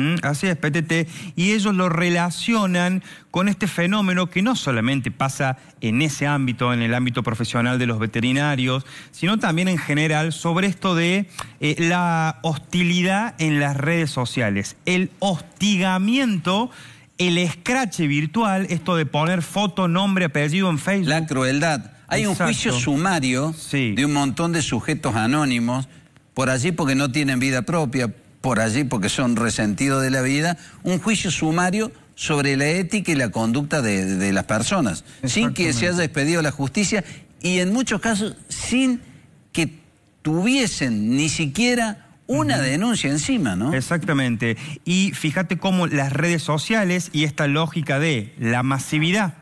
¿Mm? Así es, PTT, y ellos lo relacionan con este fenómeno que no solamente pasa en ese ámbito, en el ámbito profesional de los veterinarios, sino también en general sobre esto de eh, la hostilidad en las redes sociales, el hostigamiento el escrache virtual, esto de poner foto, nombre, apellido en Facebook. La crueldad. Hay un juicio sumario de un montón de sujetos anónimos por allí porque no tienen vida propia, por allí porque son resentidos de la vida, un juicio sumario sobre la ética y la conducta de, las personas, sin que se haya despedido la justicia y en muchos casos sin que tuviesen ni siquiera una denuncia encima, ¿no? Exactamente. Y fíjate cómo las redes sociales y esta lógica de la masividad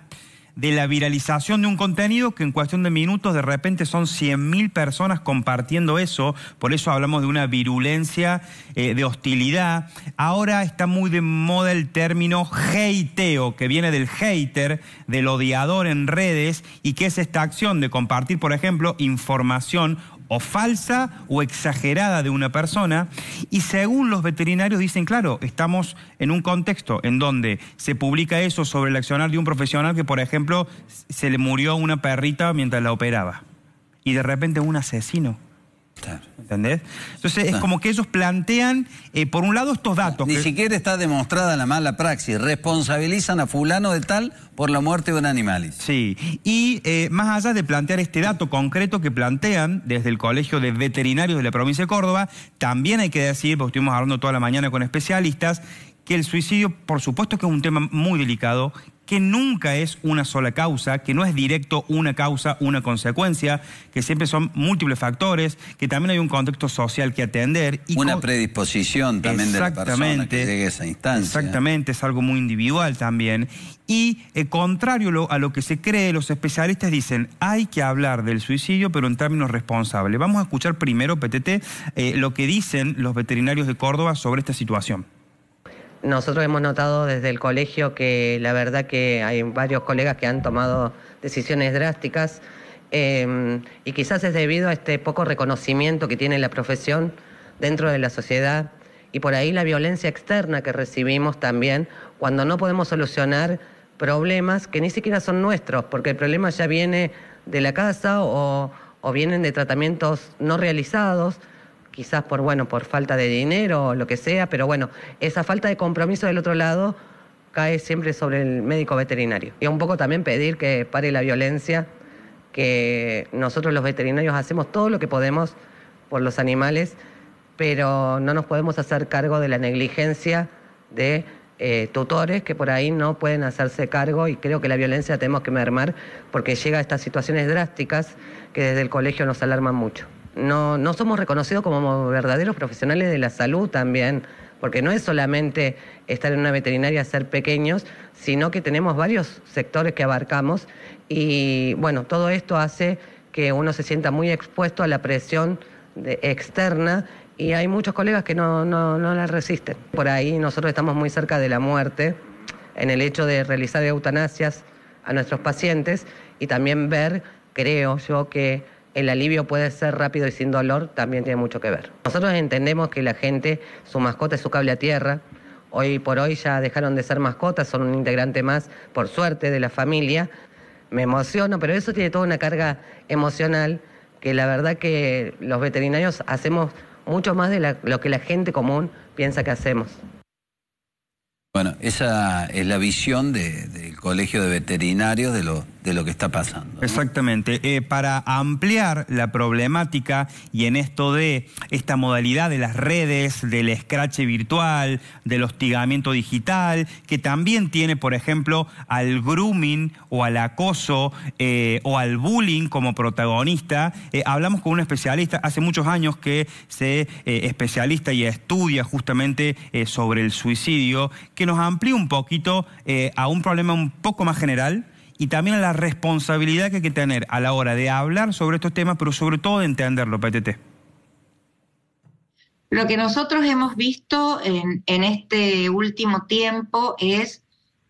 de la viralización de un contenido que en cuestión de minutos de repente son 100.000 personas compartiendo eso, por eso hablamos de una virulencia eh, de hostilidad. Ahora está muy de moda el término hateo, que viene del hater, del odiador en redes, y que es esta acción de compartir, por ejemplo, información o falsa o exagerada de una persona. Y según los veterinarios dicen, claro, estamos en un contexto en donde se publica eso sobre el accionar de un profesional que, por ejemplo, se le murió una perrita mientras la operaba. Y de repente un asesino. Entonces es como que ellos plantean, eh, por un lado, estos datos. Ni siquiera está demostrada la mala praxis. Responsabilizan a fulano de tal por la muerte de un animal. Sí, y eh, más allá de plantear este dato concreto que plantean desde el Colegio de Veterinarios de la provincia de Córdoba, también hay que decir, porque estuvimos hablando toda la mañana con especialistas, que el suicidio, por supuesto que es un tema muy delicado, que nunca es una sola causa, que no es directo una causa, una consecuencia, que siempre son múltiples factores, que también hay un contexto social que atender. Y una predisposición también de la persona que a esa instancia. Exactamente, es algo muy individual también. Y eh, contrario a lo que se cree, los especialistas dicen, hay que hablar del suicidio, pero en términos responsables. Vamos a escuchar primero, PTT, eh, lo que dicen los veterinarios de Córdoba sobre esta situación nosotros hemos notado desde el colegio que la verdad que hay varios colegas que han tomado decisiones drásticas em, y quizás es debido a este poco reconocimiento que tiene la profesión dentro de la sociedad y por ahí la violencia externa que recibimos también cuando no podemos solucionar problemas que ni siquiera son nuestros, porque el problema ya viene de la casa o vienen de tratamientos no realizados quizás por, bueno, por falta de dinero o lo que sea, pero bueno, esa falta de compromiso del otro lado cae siempre sobre el médico veterinario. Y un poco también pedir que pare la violencia, que nosotros los veterinarios hacemos todo lo que podemos por los animales, pero no nos podemos hacer cargo de la negligencia de eh, tutores que por ahí no pueden hacerse cargo y creo que la violencia tenemos que mermar porque llega a estas situaciones drásticas que desde el colegio nos alarman mucho no, somos reconocidos como verdaderos profesionales de la salud también, porque no es solamente estar en una veterinaria, ser pequeños, sino que tenemos varios sectores que abarcamos y bueno, todo esto hace que uno se sienta muy expuesto a la presión externa y hay muchos colegas que no, no, no la resisten. Por ahí nosotros estamos muy cerca de la muerte en el hecho de realizar eutanasias a nuestros pacientes y también ver, creo yo, que el alivio puede ser rápido y sin dolor, también tiene mucho que ver. Nosotros entendemos que la gente, su mascota es su cable a tierra. Hoy por hoy ya dejaron de ser mascotas, son un integrante más, por suerte, de la familia. Me emociono, pero eso tiene toda una carga emocional que la verdad que los veterinarios hacemos mucho más de lo que la gente común piensa que hacemos. Bueno, esa es la visión del Colegio de Veterinarios de los de lo que está pasando. Exactamente. Eh, para ampliar la problemática y en esto de esta modalidad de las redes, del escrache virtual, del hostigamiento digital, que también tiene, por ejemplo, al grooming o al acoso eh, o al bullying como protagonista, eh, hablamos con un especialista hace muchos años que se especialista y estudia justamente sobre el suicidio, que nos amplía un poquito a un problema un poco más general y también la responsabilidad que hay que tener a la hora de hablar sobre estos temas, pero sobre todo de entenderlo, PTT. Lo que nosotros hemos visto en, este último tiempo es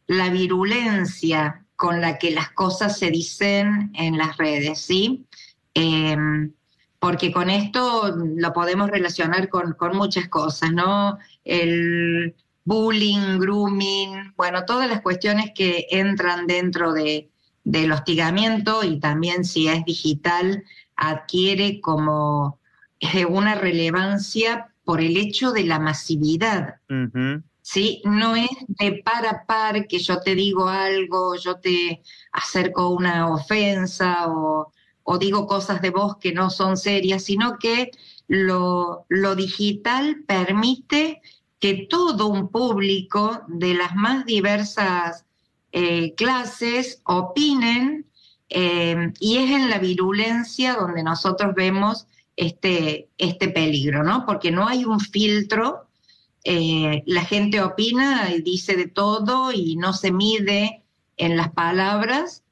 la virulencia con la que las cosas se dicen en las redes, ¿sí? Em, porque con esto lo podemos relacionar con, con muchas cosas, ¿no? El, bullying, grooming, bueno, todas las cuestiones que entran dentro de, del hostigamiento y también si es digital adquiere como eh, una relevancia por el hecho de la masividad. No es de par a par que yo te digo algo, yo te acerco una ofensa o, digo cosas de vos que no son serias, sino que lo, lo digital permite que todo un público de las más diversas eh, clases opinen eh, y es en la virulencia donde nosotros vemos este, este peligro, ¿no? Porque no hay un filtro, eh, la gente opina y dice de todo y no se mide en las palabras,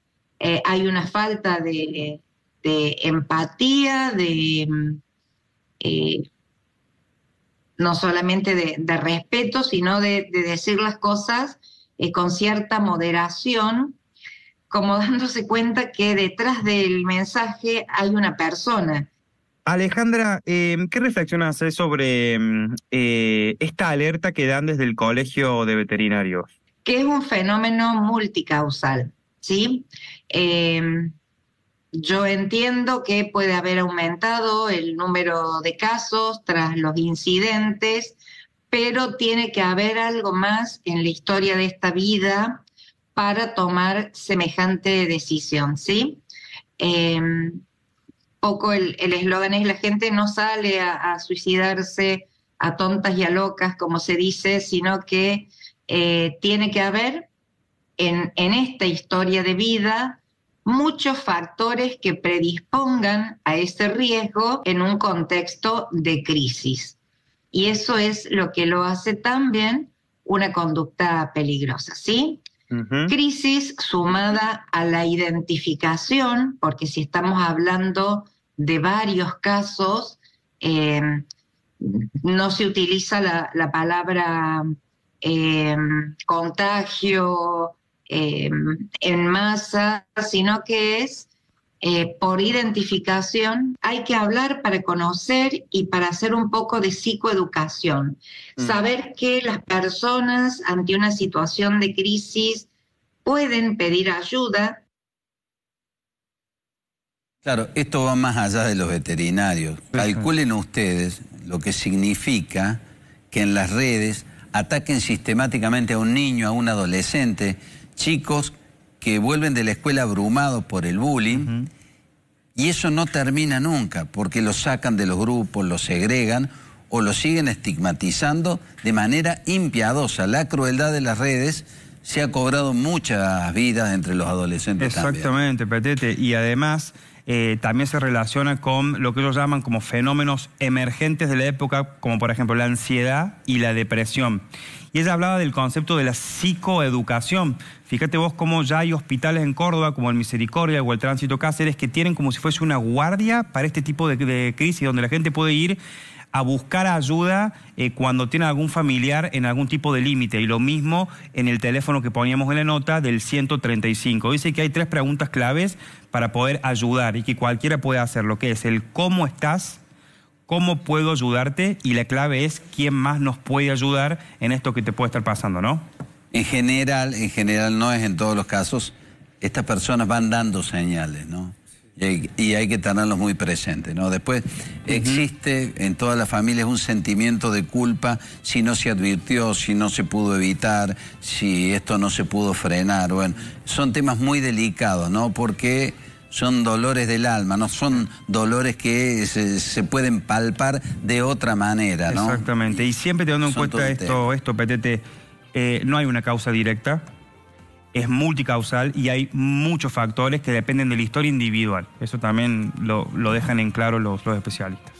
hay una falta de, empatía, de no solamente de, respeto, sino de, decir las cosas eh, con cierta moderación, como dándose cuenta que detrás del mensaje hay una persona. Alejandra, ¿qué em, ¿qué reflexionas eh, sobre em, eh, esta alerta que dan desde el Colegio de Veterinarios? Que es un fenómeno multicausal, ¿sí? Em, yo entiendo que puede haber aumentado el número de casos tras los incidentes, pero tiene que haber algo más en la historia de esta vida para tomar semejante decisión, ¿sí? Em, poco el eslogan es la gente no sale a, suicidarse a tontas y a locas, como se dice, sino que eh, tiene que haber en esta historia de vida muchos factores que predispongan a ese riesgo en un contexto de crisis. Y eso es lo que lo hace también una conducta peligrosa, ¿sí? Crisis sumada a la identificación, porque si estamos hablando de varios casos, em, no se utiliza la, palabra em, contagio, eh, en masa, sino que es eh, por identificación. Hay que hablar para conocer y para hacer un poco de psicoeducación. Mm. Saber que las personas ante una situación de crisis pueden pedir ayuda. Claro, esto va más allá de los veterinarios. Calculen ustedes lo que significa que en las redes ataquen sistemáticamente a un niño, a un adolescente, chicos que vuelven de la escuela abrumados por el bullying. Y eso no termina nunca, porque los sacan de los grupos, los segregan o los siguen estigmatizando de manera impiadosa. La crueldad de las redes se ha cobrado muchas vidas entre los adolescentes. Exactamente, Petete Patete. Y además, eh, también se relaciona con lo que ellos llaman como fenómenos emergentes de la época, como por ejemplo la ansiedad y la depresión. Y ella hablaba del concepto de la psicoeducación. Fíjate vos cómo ya hay hospitales en Córdoba, como el Misericordia o el Tránsito Cáceres, que tienen como si fuese una guardia para este tipo de crisis, donde la gente puede ir a buscar ayuda eh, cuando tiene algún familiar en algún tipo de límite. Y lo mismo en el teléfono que poníamos en la nota del 135. Dice que hay tres preguntas claves para poder ayudar y que cualquiera puede hacer, lo que es el cómo estás, cómo puedo ayudarte y la clave es quién más nos puede ayudar en esto que te puede estar pasando, ¿no? En general, en general no es en todos los casos, estas personas van dando señales, ¿no? Y, hay que tenerlos muy presentes, ¿no? Después, existe en todas las familias un sentimiento de culpa si no se advirtió, si no se pudo evitar, si esto no se pudo frenar. Bueno, son temas muy delicados, ¿no? Porque son dolores del alma, no son dolores que eh, se, pueden palpar de otra manera, ¿no? Exactamente, y siempre teniendo en cuenta esto, esto, Petete, eh, no hay una causa directa, es multicausal y hay muchos factores que dependen de la historia individual. Eso también lo, dejan en claro los, los especialistas.